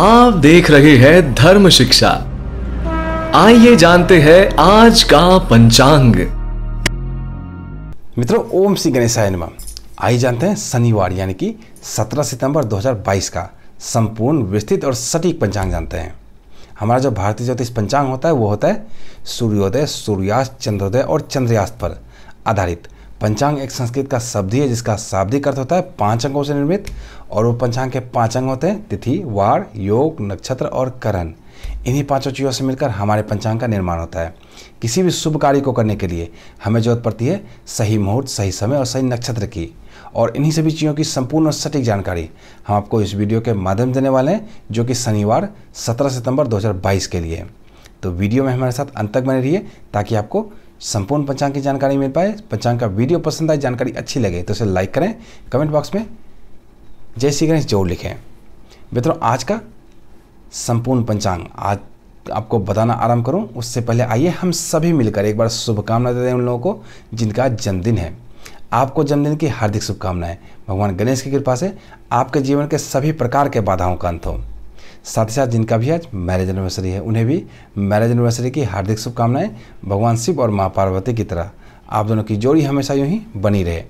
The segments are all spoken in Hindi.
आप देख रहे हैं धर्म शिक्षा आइए जानते हैं आज का पंचांग मित्रों ओम श्री गणेशाय नमः आइए जानते हैं शनिवार यानी कि 17 सितंबर 2022 का संपूर्ण विस्तृत और सटीक पंचांग जानते हैं हमारा जो भारतीय ज्योतिष पंचांग होता है वो होता है सूर्योदय सूर्यास्त चंद्रोदय और चंद्रयास्त पर आधारित पंचांग एक संस्कृत का शब्द है जिसका शाब्दिक अर्थ होता है पांच अंगों से निर्मित और वो पंचांग के पांच अंग होते हैं तिथि वार योग नक्षत्र और करण इन्हीं पांचों चीज़ों से मिलकर हमारे पंचांग का निर्माण होता है किसी भी शुभ कार्य को करने के लिए हमें जरूरत पड़ती है सही मुहूर्त सही समय और सही नक्षत्र की और इन्हीं सभी चीज़ों की संपूर्ण और सटीक जानकारी हम आपको इस वीडियो के माध्यम देने वाले हैं जो कि शनिवार 17 सितंबर 2022 के लिए तो वीडियो में हमारे साथ अंत तक बने रहिए ताकि आपको संपूर्ण पंचांग की जानकारी मिल पाए पंचांग का वीडियो पसंद आए जानकारी अच्छी लगे तो उसे लाइक करें कमेंट बॉक्स में जय श्री गणेश जोर लिखें मित्रों आज का संपूर्ण पंचांग आज आपको बताना आराम करूं उससे पहले आइए हम सभी मिलकर एक बार शुभकामना देते हैं उन लोगों को जिनका जन्मदिन है आपको जन्मदिन की हार्दिक शुभकामनाएं भगवान गणेश की कृपा से आपके जीवन के सभी प्रकार के बाधाओं का अंत हो साथ ही साथ जिनका भी आज मैरिज एनिवर्सरी है उन्हें भी मैरिज एनिवर्सरी की हार्दिक शुभकामनाएं भगवान शिव और माँ पार्वती की तरह आप दोनों की जोड़ी हमेशा यूँ ही बनी रहे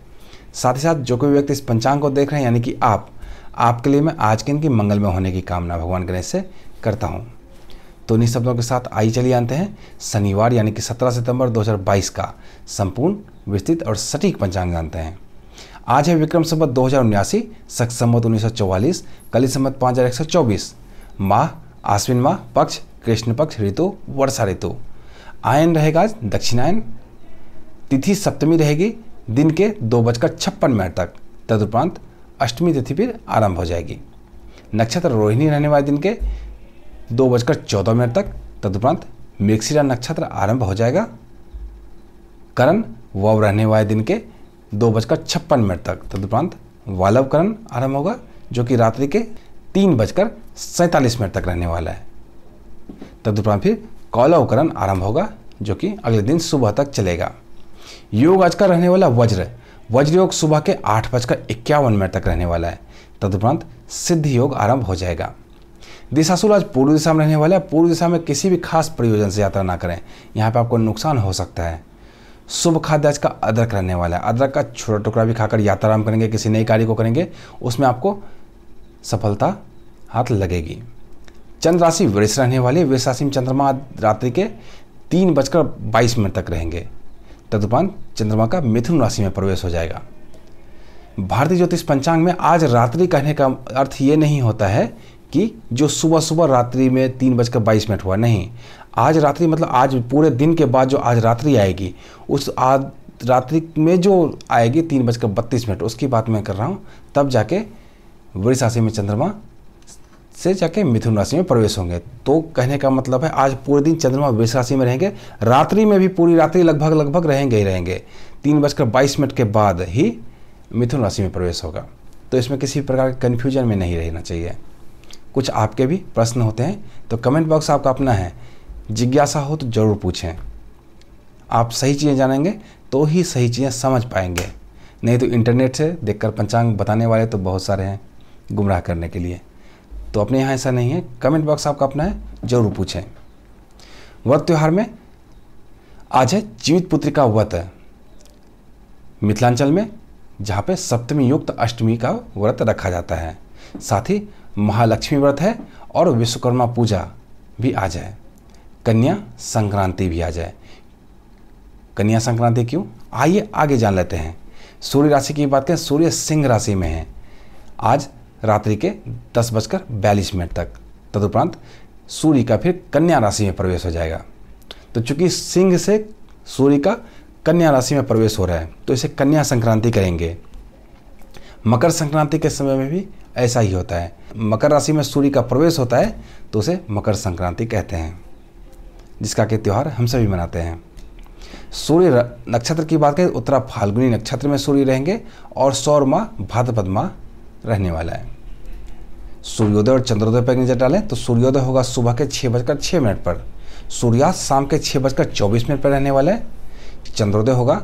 साथ ही साथ जो कोई व्यक्ति इस पंचांग को देख रहे हैं यानी कि आप आपके लिए मैं आज के इनकी मंगल में होने की कामना भगवान गणेश से करता हूँ तो इन्हीं शब्दों के साथ आई चलिए आते हैं शनिवार यानी कि 17 सितंबर 2022 का संपूर्ण विस्तृत और सटीक पंचांग जानते हैं आज है विक्रम संबत दो हज़ार उन्यासी सख संबत उन्नीस कली संबत पाँच हज़ार एक सौ चौबीस माह आश्विन माह पक्ष कृष्ण पक्ष ऋतु वर्षा ऋतु आयन रहेगा आज दक्षिणायन तिथि सप्तमी रहेगी दिन के दो बजकर छप्पन मिनट तक तदुपरांत अष्टमी तिथि फिर आरंभ हो जाएगी नक्षत्र रोहिणी रहने वाले दिन के दो बजकर चौदह मिनट तक तदुपरांत मृक्षिरा नक्षत्र आरंभ हो जाएगा करण वव रहने वाले दिन के दो बजकर छप्पन मिनट तक तदुपरांत वालव करण आरंभ होगा जो कि रात्रि के तीन बजकर सैंतालीस मिनट तक रहने वाला है तदुपरांत फिर कौला उपकरण आरंभ होगा जो कि अगले दिन सुबह तक चलेगा योग आज का रहने वाला वज्र वज्र योग सुबह के आठ बजकर इक्यावन मिनट तक रहने वाला है तदुपरांत सिद्ध योग आरंभ हो जाएगा दिशासुर आज पूर्व दिशा में रहने वाला है पूर्व दिशा में किसी भी खास प्रयोजन से यात्रा ना करें यहाँ पर आपको नुकसान हो सकता है शुभ खाद्य आज का अदरक रहने वाला है अदरक का छोटा टुकड़ा भी खाकर यात्रा आरंभ करेंगे किसी नई कार्य को करेंगे उसमें आपको सफलता हाथ लगेगी चंद्र राशि वृष रहने वाले वृष राशि में चंद्रमा रात्रि के तीन बजकर बाईस मिनट तक रहेंगे तदुपरांत चंद्रमा का मिथुन राशि में प्रवेश हो जाएगा भारतीय ज्योतिष पंचांग में आज रात्रि कहने का अर्थ ये नहीं होता है कि जो सुबह सुबह रात्रि में तीन बजकर बाईस मिनट हुआ नहीं आज रात्रि मतलब आज पूरे दिन के बाद जो आज रात्रि आएगी उस आज रात्रि में जो आएगी तीन बजकर बत्तीस मिनट उसकी बात मैं कर रहा हूँ तब जाके वृष राशि में चंद्रमा से जाके मिथुन राशि में प्रवेश होंगे तो कहने का मतलब है आज पूरे दिन चंद्रमा वृष राशि में रहेंगे रात्रि में भी पूरी रात्रि लगभग लगभग रहेंगे ही रहेंगे तीन बजकर बाईस मिनट के बाद ही मिथुन राशि में प्रवेश होगा तो इसमें किसी प्रकार के कन्फ्यूजन में नहीं रहना चाहिए कुछ आपके भी प्रश्न होते हैं तो कमेंट बॉक्स आपका अपना है जिज्ञासा हो तो ज़रूर पूछें आप सही चीज़ें जानेंगे तो ही सही चीज़ें समझ पाएंगे नहीं तो इंटरनेट से देखकर पंचांग बताने वाले तो बहुत सारे हैं गुमराह करने के लिए तो अपने यहाँ ऐसा नहीं है कमेंट बॉक्स आपका अपना है जरूर पूछें व्रत त्यौहार में आज है जीवित पुत्री का व्रत मिथिलांचल में जहाँ पे सप्तमी युक्त अष्टमी का व्रत रखा जाता है साथ ही महालक्ष्मी व्रत है और विश्वकर्मा पूजा भी आ जाए कन्या संक्रांति भी आ जाए कन्या संक्रांति क्यों आइए आगे जान लेते हैं सूर्य राशि की बात करें सूर्य सिंह राशि में है आज रात्रि के दस बजकर बयालीस मिनट तक तदुपरांत सूर्य का फिर कन्या राशि में प्रवेश हो जाएगा तो चूंकि सिंह से सूर्य का कन्या राशि में प्रवेश हो रहा है तो इसे कन्या संक्रांति करेंगे मकर संक्रांति के समय में भी ऐसा ही होता है मकर राशि में सूर्य का प्रवेश होता है तो उसे मकर संक्रांति कहते हैं जिसका कि त्यौहार हम सभी मनाते हैं सूर्य नक्षत्र की बात करें उत्तरा फाल्गुनी नक्षत्र में सूर्य रहेंगे और सौर माह भाद्रपद माह रहने वाला है सूर्योदय और चंद्रोदय पर नज़र डालें तो सूर्योदय होगा सुबह के छः बजकर छः मिनट पर सूर्यास्त शाम के छः बजकर चौबीस मिनट पर रहने वाला है चंद्रोदय होगा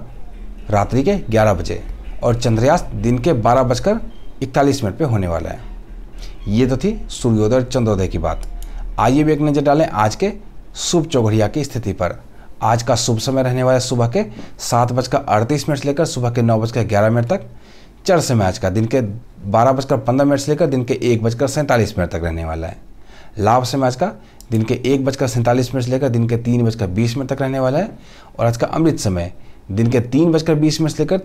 रात्रि के ग्यारह बजे और चंद्रयास्त दिन के बारह बजकर इकतालीस मिनट पर होने वाला है ये तो थी सूर्योदय और चंद्रोदय की बात आइए भी एक नज़र डालें आज के शुभ चौघड़िया की स्थिति पर आज का शुभ समय रहने वाला है सुबह के सात बजकर अड़तीस मिनट से लेकर सुबह के नौ बजकर ग्यारह मिनट तक चर से मैच का दिन के बारह बजकर पंद्रह मिनट से लेकर दिन के एक बजकर सैंतालीस मिनट तक रहने वाला है लाभ से मैच का दिन के एक बजकर सैंतालीस मिनट से लेकर दिन के तीन बजकर बीस मिनट तक रहने वाला है और आज का अमृत समय दिन के तीन बजकर बीस मिनट से लेकर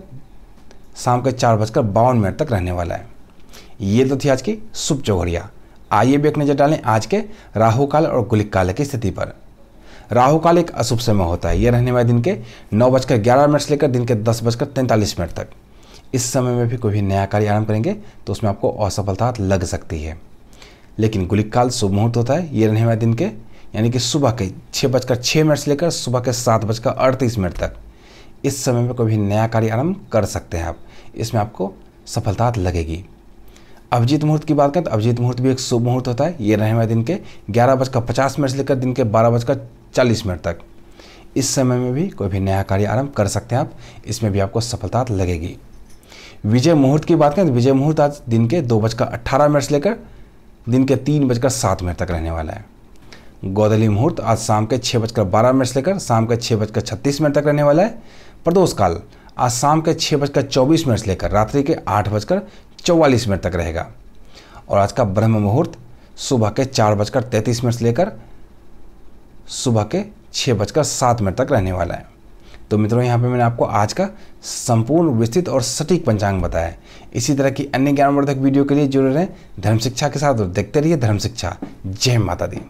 शाम के चार बजकर बावन मिनट तक रहने वाला है ये तो थी आज की शुभ चौघड़िया आइए भी एक नज़र डालें आज के राहु काल और गुलिक काल की स्थिति पर राहु काल एक अशुभ समय होता है यह रहने वाले दिन के नौ बजकर ग्यारह मिनट से लेकर दिन के दस बजकर तैंतालीस मिनट तक इस समय में भी कोई भी नया कार्य आरंभ करेंगे तो उसमें आपको असफलता लग सकती है लेकिन गुलिक काल शुभ मुहूर्त होता है ये रहने वाले दिन के यानी कि सुबह के छः बजकर छः मिनट से लेकर सुबह के सात बजकर अड़तीस मिनट तक इस समय में कोई भी नया कार्य आरंभ कर सकते हैं आप इसमें आपको सफलता लगेगी अभिजीत मुहूर्त की बात करें तो अभिजीत मुहूर्त भी एक शुभ मुहूर्त होता है ये रहने वाले दिन के ग्यारह बजकर पचास मिनट से लेकर दिन के बारह बजकर चालीस मिनट तक इस समय में भी कोई भी नया कार्य आरंभ कर सकते हैं आप इसमें भी आपको सफलता लगेगी विजय मुहूर्त की बात करें तो विजय मुहूर्त आज दिन के दो बजकर अट्ठारह मिनट से लेकर दिन के तीन बजकर सात मिनट तक रहने वाला है गोदली मुहूर्त आज शाम के छः बजकर बारह मिनट से लेकर शाम के छः बजकर छत्तीस मिनट तक रहने वाला है प्रदोष काल आज शाम के छः बजकर चौबीस मिनट से लेकर रात्रि के आठ बजकर चौवालीस मिनट तक रहेगा और आज का ब्रह्म मुहूर्त सुबह के चार बजकर तैंतीस मिनट से लेकर सुबह के छः बजकर सात मिनट तक रहने वाला है तो मित्रों यहाँ पे मैंने आपको आज का संपूर्ण विस्तृत और सटीक पंचांग बताया है इसी तरह की अन्य ज्ञानवर्धक वीडियो के लिए जुड़े रहें धर्म शिक्षा के साथ और देखते रहिए धर्म शिक्षा जय माता दी